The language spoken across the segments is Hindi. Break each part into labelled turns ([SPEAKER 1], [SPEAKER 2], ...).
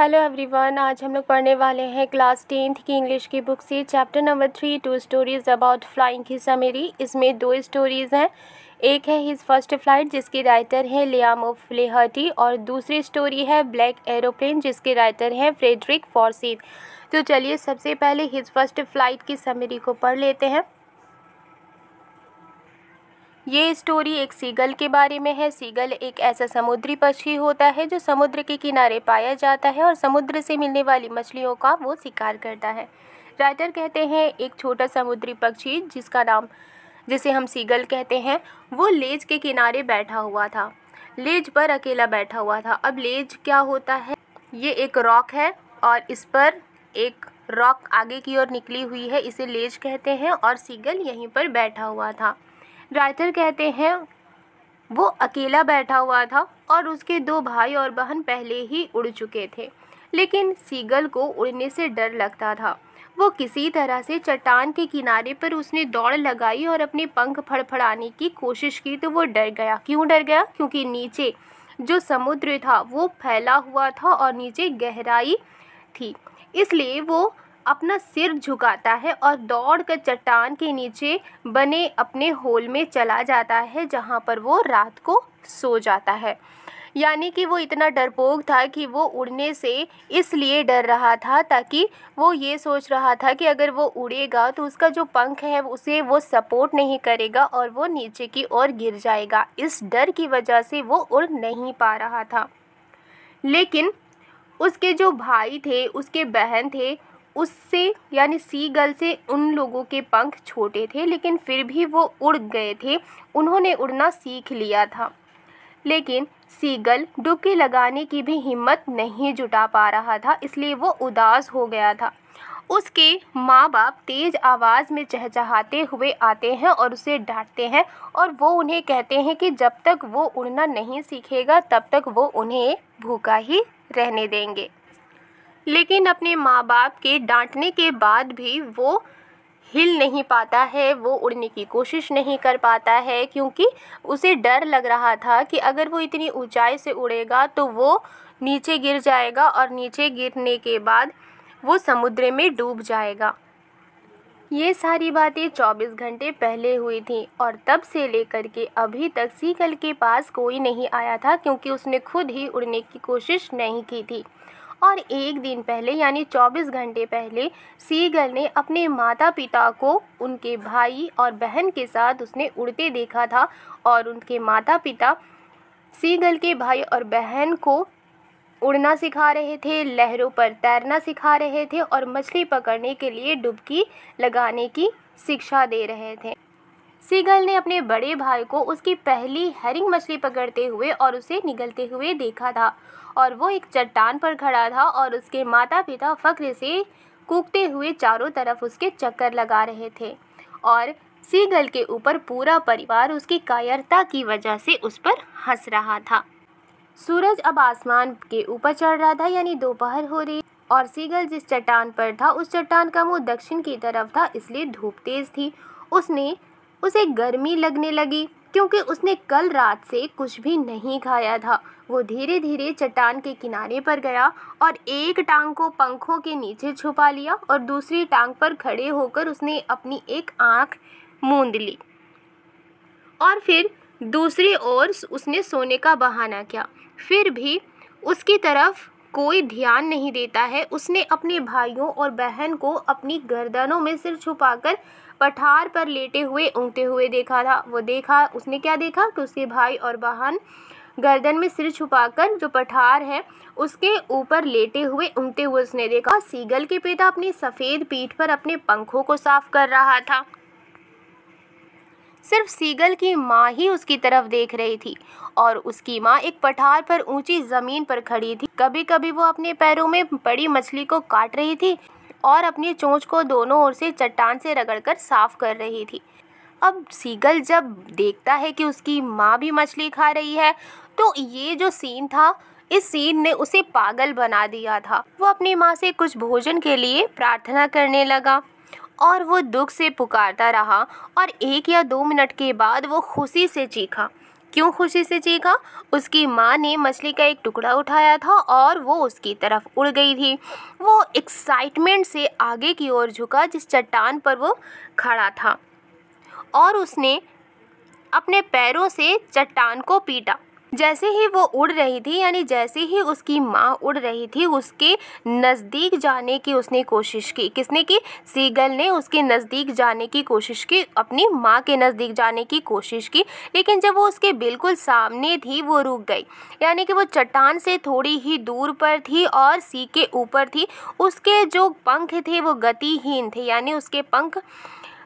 [SPEAKER 1] हेलो एवरीवन आज हम लोग पढ़ने वाले हैं क्लास टेंथ की इंग्लिश की बुक से chapter number three two stories about flying की समेरी इसमें दो स्टोरीज़ हैं एक है हिज फर्स्ट फ्लाइट जिसके राइटर हैं लियामो फ्लेहटी और दूसरी स्टोरी है ब्लैक एरोप्लेन जिसके राइटर हैं फ्रेडरिक फॉरसिन तो चलिए सबसे पहले हिज फर्स्ट फ्लाइट की समेरी को पढ़ लेते हैं ये स्टोरी एक सीगल के बारे में है सीगल एक ऐसा समुद्री पक्षी होता है जो समुद्र के किनारे पाया जाता है और समुद्र से मिलने वाली मछलियों का वो शिकार करता है राइटर कहते हैं एक छोटा समुद्री पक्षी जिसका नाम जिसे हम सीगल कहते हैं वो लेज के किनारे बैठा हुआ था लेज पर अकेला बैठा हुआ था अब लेज क्या होता है ये एक रॉक है और इस पर एक रॉक आगे की ओर निकली हुई है इसे लेज कहते हैं और सीगल यहीं पर बैठा हुआ था राइटर कहते हैं वो अकेला बैठा हुआ था और उसके दो भाई और बहन पहले ही उड़ चुके थे लेकिन सीगल को उड़ने से डर लगता था वो किसी तरह से चट्टान के किनारे पर उसने दौड़ लगाई और अपने पंख फड़फड़ाने की कोशिश की तो वो डर गया क्यों डर गया क्योंकि नीचे जो समुद्र था वो फैला हुआ था और नीचे गहराई थी इसलिए वो अपना सिर झुकाता है और दौड़कर चट्टान के नीचे बने अपने होल में चला जाता है जहाँ पर वो रात को सो जाता है यानी कि वो इतना डरपोक था कि वो उड़ने से इसलिए डर रहा था ताकि वो ये सोच रहा था कि अगर वो उड़ेगा तो उसका जो पंख है उसे वो सपोर्ट नहीं करेगा और वो नीचे की ओर गिर जाएगा इस डर की वजह से वो उड़ नहीं पा रहा था लेकिन उसके जो भाई थे उसके बहन थे उससे यानी गल से उन लोगों के पंख छोटे थे लेकिन फिर भी वो उड़ गए थे उन्होंने उड़ना सीख लिया था लेकिन सीगल डुबकी लगाने की भी हिम्मत नहीं जुटा पा रहा था इसलिए वो उदास हो गया था उसके माँ बाप तेज़ आवाज़ में चहचहाते हुए आते हैं और उसे डांटते हैं और वो उन्हें कहते हैं कि जब तक वो उड़ना नहीं सीखेगा तब तक वो उन्हें भूखा ही रहने देंगे लेकिन अपने माँ बाप के डांटने के बाद भी वो हिल नहीं पाता है वो उड़ने की कोशिश नहीं कर पाता है क्योंकि उसे डर लग रहा था कि अगर वो इतनी ऊंचाई से उड़ेगा तो वो नीचे गिर जाएगा और नीचे गिरने के बाद वो समुद्र में डूब जाएगा ये सारी बातें 24 घंटे पहले हुई थी और तब से लेकर के अभी तक सीकल के पास कोई नहीं आया था क्योंकि उसने खुद ही उड़ने की कोशिश नहीं की थी और एक दिन पहले यानी 24 घंटे पहले सीगल ने अपने माता पिता को उनके भाई और बहन के साथ उसने उड़ते देखा था और उनके माता पिता सीगल के भाई और बहन को उड़ना सिखा रहे थे लहरों पर तैरना सिखा रहे थे और मछली पकड़ने के लिए डुबकी लगाने की शिक्षा दे रहे थे सीगल ने अपने बड़े भाई को उसकी पहली हेरिंग मछली पकड़ते हुए और उसे निगलते हुए देखा था और वो एक चट्टान पर खड़ा था और उसके माता पिता फख्र से कूदते हुए चारों तरफ उसके चक्कर लगा रहे थे और सीगल के ऊपर पूरा परिवार उसकी कायरता की वजह से उस पर हंस रहा था सूरज अब आसमान के ऊपर चढ़ रहा था यानी दोपहर हो रही और सीगल जिस चट्टान पर था उस चट्टान का मुंह दक्षिण की तरफ था इसलिए धूप तेज थी उसने उसे गर्मी लगने लगी क्योंकि उसने कल रात से कुछ भी नहीं खाया था वो धीरे धीरे चट्टान के किनारे पर गया और एक टांग को पंखों के नीचे छुपा लिया और दूसरी टांग पर खड़े होकर उसने अपनी एक आंख मूंद ली और फिर दूसरी ओर उसने सोने का बहाना किया फिर भी उसकी तरफ कोई ध्यान नहीं देता है उसने अपने भाइयों और बहन को अपनी गर्दनों में सिर छुपाकर पठार पर लेटे हुए ऊँगते हुए देखा था वो देखा उसने क्या देखा कि उसके भाई और बहन गर्दन में सिर छुपाकर जो पठार है उसके ऊपर लेटे हुए उंगते हुए उसने देखा सीगल के पिता अपनी सफ़ेद पीठ पर अपने पंखों को साफ कर रहा था सिर्फ सीगल की माँ ही उसकी तरफ देख रही थी और उसकी माँ एक पठार पर ऊंची ज़मीन पर खड़ी थी कभी कभी वो अपने पैरों में बड़ी मछली को काट रही थी और अपनी चोंच को दोनों ओर से चट्टान से रगड़कर साफ कर रही थी अब सीगल जब देखता है कि उसकी माँ भी मछली खा रही है तो ये जो सीन था इस सीन ने उसे पागल बना दिया था वो अपनी माँ से कुछ भोजन के लिए प्रार्थना करने लगा और वो दुख से पुकारता रहा और एक या दो मिनट के बाद वो खुशी से चीखा क्यों खुशी से चीखा उसकी माँ ने मछली का एक टुकड़ा उठाया था और वो उसकी तरफ उड़ गई थी वो एक्साइटमेंट से आगे की ओर झुका जिस चट्टान पर वो खड़ा था और उसने अपने पैरों से चट्टान को पीटा जैसे ही वो उड़ रही थी यानी जैसे ही उसकी माँ उड़ रही थी उसके नज़दीक जाने की उसने कोशिश की किसने की सीगल ने उसके नज़दीक जाने की कोशिश की अपनी माँ के नज़दीक जाने की कोशिश की लेकिन जब वो उसके बिल्कुल सामने थी वो रुक गई यानी कि वो चट्टान से थोड़ी ही दूर पर थी और सी के ऊपर थी उसके जो पंख थे वो गतिहीन थे यानी उसके पंख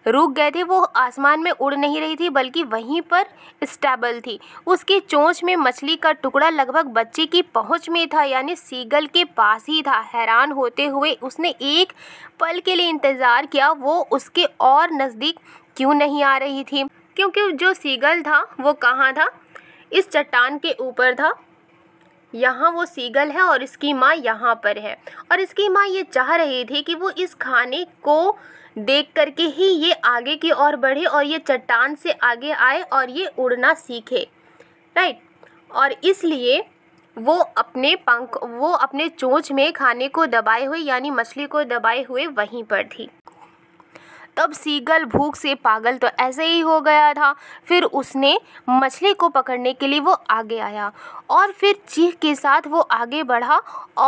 [SPEAKER 1] रुक गए थे वो आसमान में उड़ नहीं रही थी बल्कि वहीं पर स्टेबल थी उसकी चोंच में मछली का टुकड़ा लगभग बच्चे की पहुंच में था यानी सीगल के पास ही था हैरान होते हुए उसने एक पल के लिए इंतज़ार किया वो उसके और नज़दीक क्यों नहीं आ रही थी क्योंकि जो सीगल था वो कहाँ था इस चट्टान के ऊपर था यहाँ वो सीगल है और इसकी माँ यहाँ पर है और इसकी माँ ये चाह रही थी कि वो इस खाने को देख करके ही ये आगे की ओर बढ़े और ये चट्टान से आगे आए और ये उड़ना सीखे राइट और इसलिए वो अपने पंख वो अपने चोंच में खाने को दबाए हुए यानी मछली को दबाए हुए वहीं पर थी तब सीगल भूख से पागल तो ऐसे ही हो गया था फिर उसने मछली को पकड़ने के लिए वो आगे आया और फिर चीख के साथ वो आगे बढ़ा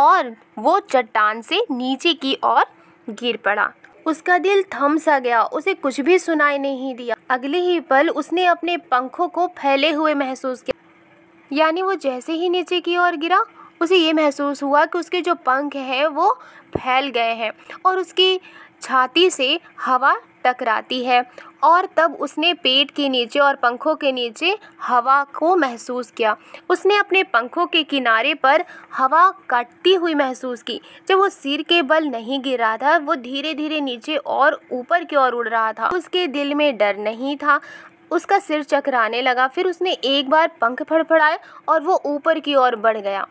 [SPEAKER 1] और वो चट्टान से नीचे की ओर गिर पड़ा उसका दिल थम सा गया उसे कुछ भी सुनाई नहीं दिया अगले ही पल उसने अपने पंखों को फैले हुए महसूस किया यानी वो जैसे ही नीचे की ओर गिरा उसे ये महसूस हुआ कि उसके जो पंख हैं वो फैल गए हैं और उसकी छाती से हवा टकराती है और तब उसने पेट के नीचे और पंखों के नीचे हवा को महसूस किया उसने अपने पंखों के किनारे पर हवा काटती हुई महसूस की जब वो सिर के बल नहीं गिर रहा था वो धीरे धीरे नीचे और ऊपर की ओर उड़ रहा था उसके दिल में डर नहीं था उसका सिर चकराने लगा फिर उसने एक बार पंख फड़फड़ाए और वो ऊपर की ओर बढ़ गया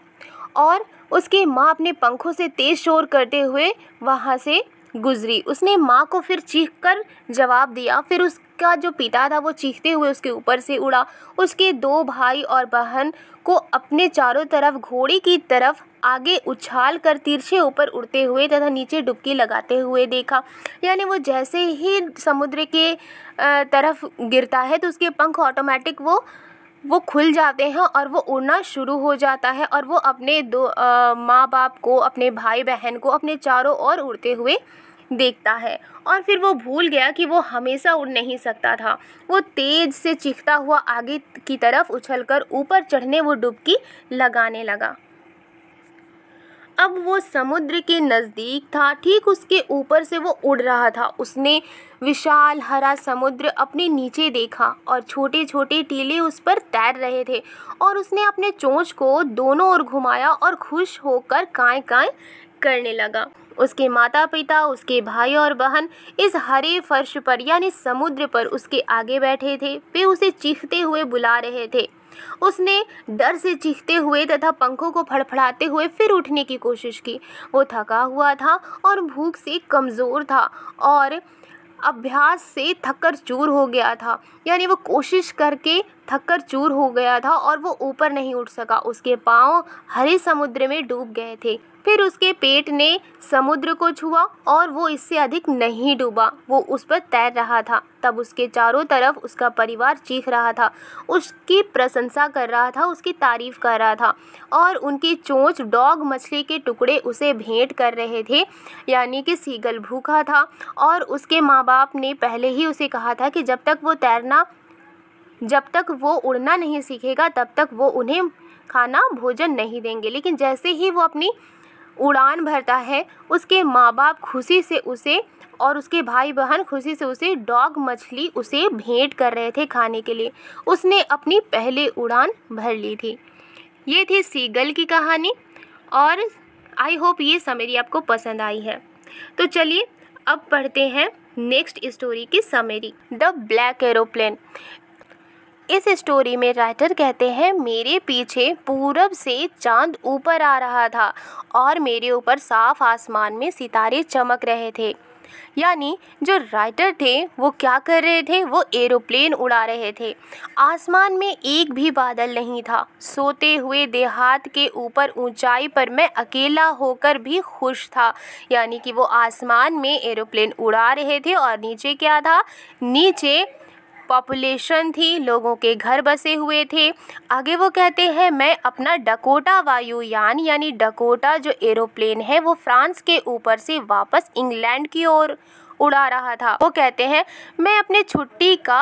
[SPEAKER 1] और उसकी माँ अपने पंखों से तेज़ शोर करते हुए वहाँ से गुजरी उसने माँ को फिर चीख कर जवाब दिया फिर उसका जो पिता था वो चीखते हुए उसके ऊपर से उड़ा उसके दो भाई और बहन को अपने चारों तरफ घोड़े की तरफ आगे उछाल कर तिरछे ऊपर उड़ते हुए तथा नीचे डुबकी लगाते हुए देखा यानी वो जैसे ही समुद्र के तरफ गिरता है तो उसके पंख ऑटोमेटिक वो वो खुल जाते हैं और वो उड़ना शुरू हो जाता है और वो अपने दो माँ बाप को अपने भाई बहन को अपने चारों ओर उड़ते हुए देखता है और फिर वो भूल गया कि वो हमेशा उड़ नहीं सकता था वो तेज़ से चीखता हुआ आगे की तरफ उछलकर ऊपर चढ़ने वो डुबकी लगाने लगा अब वो समुद्र के नज़दीक था ठीक उसके ऊपर से वो उड़ रहा था उसने विशाल हरा समुद्र अपने नीचे देखा और छोटे छोटे टीले उस पर तैर रहे थे और उसने अपने चोंच को दोनों ओर घुमाया और खुश होकर काय काय करने लगा उसके माता पिता उसके भाई और बहन इस हरे फर्श पर यानी समुद्र पर उसके आगे बैठे थे वे उसे चीखते हुए बुला रहे थे उसने डर से चीखते हुए तथा पंखों को फड़फड़ाते हुए फिर उठने की कोशिश की वो थका हुआ था और भूख से कमज़ोर था और अभ्यास से थक्कर चूर हो गया था यानी वो कोशिश करके थक्कर चूर हो गया था और वो ऊपर नहीं उठ सका उसके पाँव हरे समुद्र में डूब गए थे फिर उसके पेट ने समुद्र को छुआ और वो इससे अधिक नहीं डूबा वो उस पर तैर रहा था तब उसके चारों तरफ उसका परिवार चीख रहा था उसकी प्रशंसा कर रहा था उसकी तारीफ कर रहा था और उनकी चोंच डॉग मछली के टुकड़े उसे भेंट कर रहे थे यानी कि सीगल भूखा था और उसके माँ बाप ने पहले ही उसे कहा था कि जब तक वो तैरना जब तक वो उड़ना नहीं सीखेगा तब तक वो उन्हें खाना भोजन नहीं देंगे लेकिन जैसे ही वो अपनी उड़ान भरता है उसके माँ बाप खुशी से उसे और उसके भाई बहन खुशी से उसे डॉग मछली उसे भेंट कर रहे थे खाने के लिए उसने अपनी पहले उड़ान भर ली थी ये थी सीगल की कहानी और आई होप ये समेरी आपको पसंद आई है तो चलिए अब पढ़ते हैं नेक्स्ट स्टोरी की समेरी द ब्लैक एरोप्लेन इस स्टोरी में राइटर कहते हैं मेरे पीछे पूरब से चांद ऊपर आ रहा था और मेरे ऊपर साफ आसमान में सितारे चमक रहे थे यानी जो राइटर थे वो क्या कर रहे थे वो एरोप्लेन उड़ा रहे थे आसमान में एक भी बादल नहीं था सोते हुए देहात के ऊपर ऊंचाई पर मैं अकेला होकर भी खुश था यानी कि वो आसमान में एरोप्लेन उड़ा रहे थे और नीचे क्या था नीचे पॉपुलेशन थी लोगों के घर बसे हुए थे आगे वो कहते हैं मैं अपना डकोटा वायुयान यानी डकोटा जो एरोप्लेन है वो फ्रांस के ऊपर से वापस इंग्लैंड की ओर उड़ा रहा था वो कहते हैं मैं अपने छुट्टी का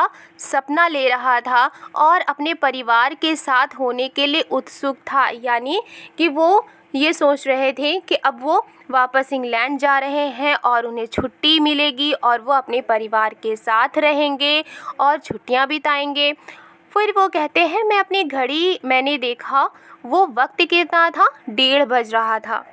[SPEAKER 1] सपना ले रहा था और अपने परिवार के साथ होने के लिए उत्सुक था यानी कि वो ये सोच रहे थे कि अब वो वापस इंग्लैंड जा रहे हैं और उन्हें छुट्टी मिलेगी और वो अपने परिवार के साथ रहेंगे और छुट्टियाँ बिताएंगे फिर वो कहते हैं मैं अपनी घड़ी मैंने देखा वो वक्त कितना था डेढ़ बज रहा था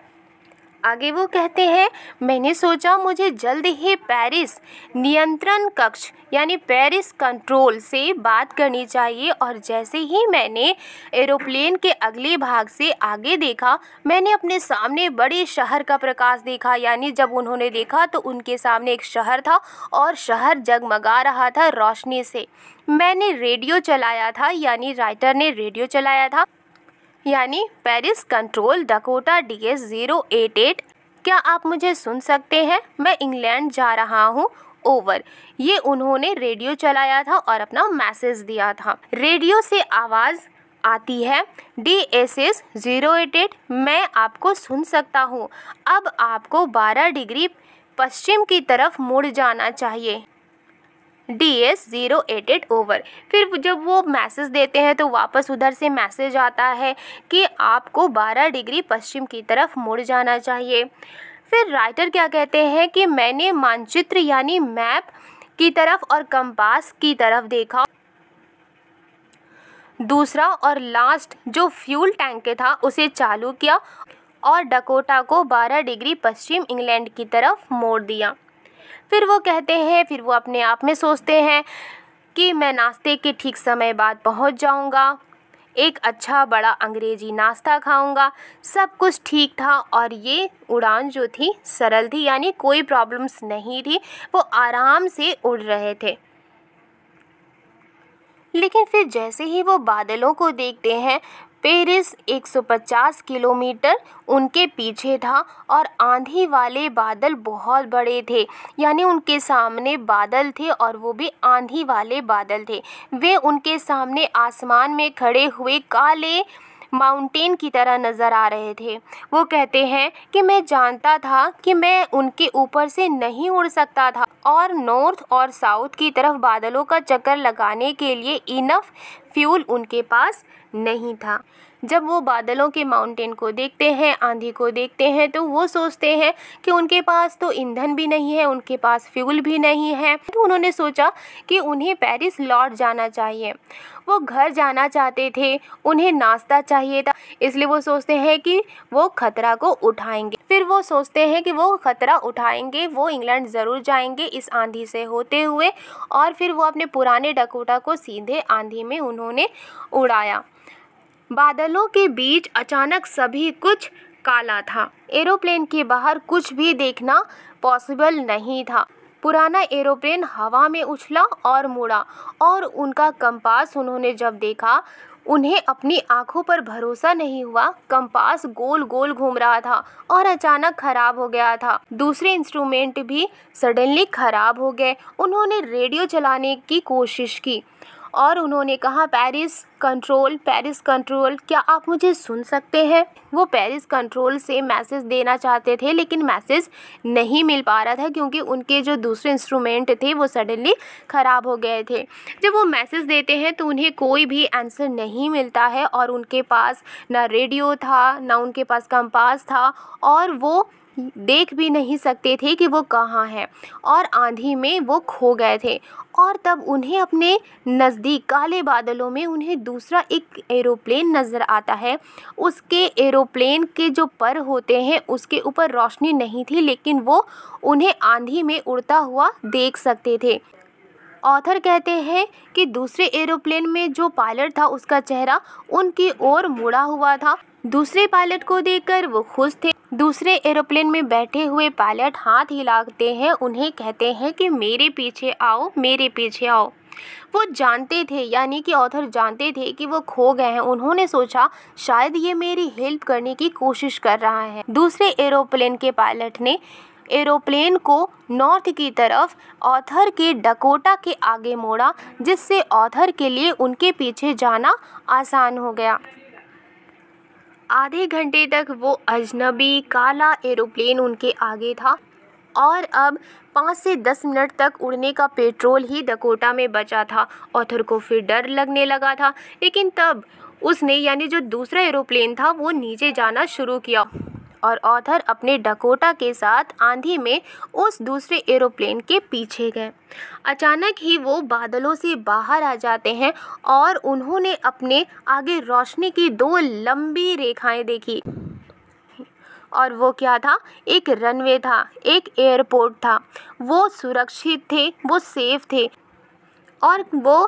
[SPEAKER 1] आगे वो कहते हैं मैंने सोचा मुझे जल्द ही पेरिस नियंत्रण कक्ष यानी पेरिस कंट्रोल से बात करनी चाहिए और जैसे ही मैंने एरोप्लेन के अगले भाग से आगे देखा मैंने अपने सामने बड़े शहर का प्रकाश देखा यानी जब उन्होंने देखा तो उनके सामने एक शहर था और शहर जगमगा रहा था रोशनी से मैंने रेडियो चलाया था यानी राइटर ने रेडियो चलाया था यानी Paris control Dakota D S zero eight eight क्या आप मुझे सुन सकते हैं मैं इंग्लैंड जा रहा हूँ ओवर ये उन्होंने रेडियो चलाया था और अपना मैसेज दिया था रेडियो से आवाज़ आती है D S S zero eight eight मैं आपको सुन सकता हूँ अब आपको बारह डिग्री पश्चिम की तरफ मुड़ जाना चाहिए D S zero eight eight over फिर जब वो मैसेज देते हैं तो वापस उधर से मैसेज आता है कि आपको बारह डिग्री पश्चिम की तरफ मुड़ जाना चाहिए फिर राइटर क्या कहते हैं कि मैंने मानचित्र यानी मैप की तरफ और कंपास की तरफ देखा दूसरा और लास्ट जो फ्यूल टैंक था उसे चालू किया और डकोटा को 12 डिग्री पश्चिम इंग्लैंड की तरफ मोड़ दिया फिर वो कहते हैं फिर वो अपने आप में सोचते हैं कि मैं नाश्ते के ठीक समय बाद पहुंच जाऊंगा एक अच्छा बड़ा अंग्रेजी नाश्ता खाऊंगा सब कुछ ठीक था और ये उड़ान जो थी सरल थी यानी कोई प्रॉब्लम्स नहीं थी वो आराम से उड़ रहे थे लेकिन फिर जैसे ही वो बादलों को देखते हैं पेरिस 150 किलोमीटर उनके पीछे था और आंधी वाले बादल बहुत बड़े थे यानी उनके सामने बादल थे और वो भी आंधी वाले बादल थे वे उनके सामने आसमान में खड़े हुए काले माउंटेन की तरह नज़र आ रहे थे वो कहते हैं कि मैं जानता था कि मैं उनके ऊपर से नहीं उड़ सकता था और नॉर्थ और साउथ की तरफ बादलों का चक्कर लगाने के लिए इनफ फ्यूल उनके पास नहीं था जब वो बादलों के माउंटेन को देखते हैं आंधी को देखते हैं तो वो सोचते हैं कि उनके पास तो ईंधन भी नहीं है उनके पास फ्यूल भी नहीं है तो उन्होंने सोचा कि उन्हें पेरिस लौट जाना चाहिए वो घर जाना चाहते थे उन्हें नाश्ता चाहिए था इसलिए वो सोचते हैं कि वो ख़तरा को उठाएंगे फिर वो सोचते हैं कि वो ख़तरा उठाएंगे वो इंग्लैंड ज़रूर जाएंगे इस आंधी से होते हुए और फिर वो अपने पुराने डकोटा को सीधे आंधी में उन्होंने उड़ाया बादलों के बीच अचानक सभी कुछ काला था एरोप्लेन के बाहर कुछ भी देखना पॉसिबल नहीं था पुराना एरोप्लेन हवा में उछला और मुड़ा और उनका कंपास उन्होंने जब देखा उन्हें अपनी आंखों पर भरोसा नहीं हुआ कंपास गोल गोल घूम रहा था और अचानक खराब हो गया था दूसरे इंस्ट्रूमेंट भी सडनली खराब हो गए उन्होंने रेडियो चलाने की कोशिश की और उन्होंने कहा पेरिस कंट्रोल पेरिस कंट्रोल क्या आप मुझे सुन सकते हैं वो पेरिस कंट्रोल से मैसेज देना चाहते थे लेकिन मैसेज नहीं मिल पा रहा था क्योंकि उनके जो दूसरे इंस्ट्रूमेंट थे वो सडनली ख़राब हो गए थे जब वो मैसेज देते हैं तो उन्हें कोई भी आंसर नहीं मिलता है और उनके पास ना रेडियो था ना उनके पास कंपास था और वो देख भी नहीं सकते थे कि वो कहाँ हैं और आंधी में वो खो गए थे और तब उन्हें अपने नज़दीक काले बादलों में उन्हें दूसरा एक एरोप्लेन नज़र आता है उसके एरोप्लेन के जो पर होते हैं उसके ऊपर रोशनी नहीं थी लेकिन वो उन्हें आंधी में उड़ता हुआ देख सकते थे ऑथर कहते हैं कि दूसरे एरोप्लेन में जो पायलट था उसका चेहरा उनकी ओर मुड़ा हुआ था दूसरे पायलट को देखकर वो खुश थे दूसरे एरोप्लेन में बैठे हुए पायलट हाथ हिलाते हैं उन्हें कहते हैं कि मेरे पीछे आओ मेरे पीछे आओ वो जानते थे यानी कि ऑथर जानते थे कि वो खो गए हैं उन्होंने सोचा शायद ये मेरी हेल्प करने की कोशिश कर रहा है दूसरे एरोप्लेन के पायलट ने एरोप्लेन को नॉर्थ की तरफ ऑथर के डकोटा के आगे मोड़ा जिससे ऑथर के लिए उनके पीछे जाना आसान हो गया आधे घंटे तक वो अजनबी काला एरोप्लेन उनके आगे था और अब पाँच से दस मिनट तक उड़ने का पेट्रोल ही डकोटा में बचा था ऑथर को फिर डर लगने लगा था लेकिन तब उसने यानी जो दूसरा एरोप्लेन था वो नीचे जाना शुरू किया और ऑथर अपने डकोटा के साथ आंधी में उस दूसरे एरोप्लेन के पीछे गए अचानक ही वो बादलों से बाहर आ जाते हैं और उन्होंने अपने आगे रोशनी की दो लंबी रेखाएं देखी और वो क्या था एक रनवे था एक एयरपोर्ट था वो सुरक्षित थे वो सेफ थे और वो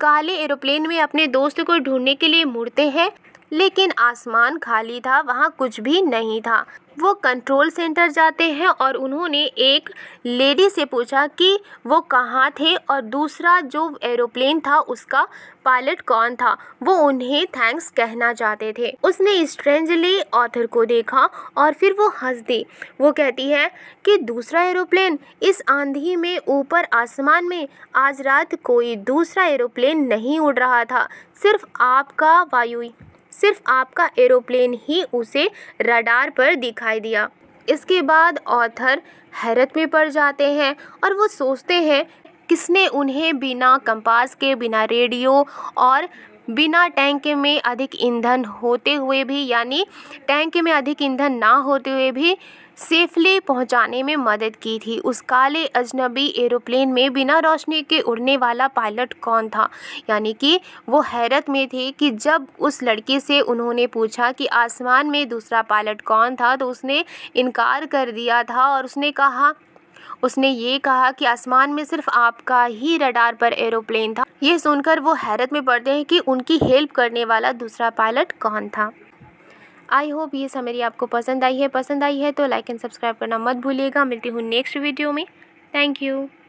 [SPEAKER 1] काले एरोप्लेन में अपने दोस्त को ढूंढने के लिए मुड़ते हैं लेकिन आसमान खाली था वहाँ कुछ भी नहीं था वो कंट्रोल सेंटर जाते हैं और उन्होंने एक लेडी से पूछा कि वो कहाँ थे और दूसरा जो एरोप्लेन था उसका पायलट कौन था वो उन्हें थैंक्स कहना चाहते थे उसने स्ट्रेंजली ऑथर को देखा और फिर वो हंस दी वो कहती है कि दूसरा एरोप्लेन इस आंधी में ऊपर आसमान में आज रात कोई दूसरा एरोप्लेन नहीं उड़ रहा था सिर्फ आपका वायु सिर्फ आपका एरोप्लेन ही उसे रडार पर दिखाई दिया इसके बाद ऑथर हैरत में पड़ जाते हैं और वो सोचते हैं किसने उन्हें बिना कंपास के बिना रेडियो और बिना टैंक में अधिक ईंधन होते हुए भी यानी टैंक में अधिक ईंधन ना होते हुए भी सेफली पहुंचाने में मदद की थी उस काले अजनबी एरोप्लेन में बिना रोशनी के उड़ने वाला पायलट कौन था यानी कि वो हैरत में थे कि जब उस लड़के से उन्होंने पूछा कि आसमान में दूसरा पायलट कौन था तो उसने इनकार कर दिया था और उसने कहा उसने ये कहा कि आसमान में सिर्फ आपका ही रडार पर एरोप्लेन था ये सुनकर वो हैरत में पड़ते हैं कि उनकी हेल्प करने वाला दूसरा पायलट कौन था आई होप ये समरी आपको पसंद आई है पसंद आई है तो लाइक एंड सब्सक्राइब करना मत भूलिएगा मिलती हूँ नेक्स्ट वीडियो में थैंक यू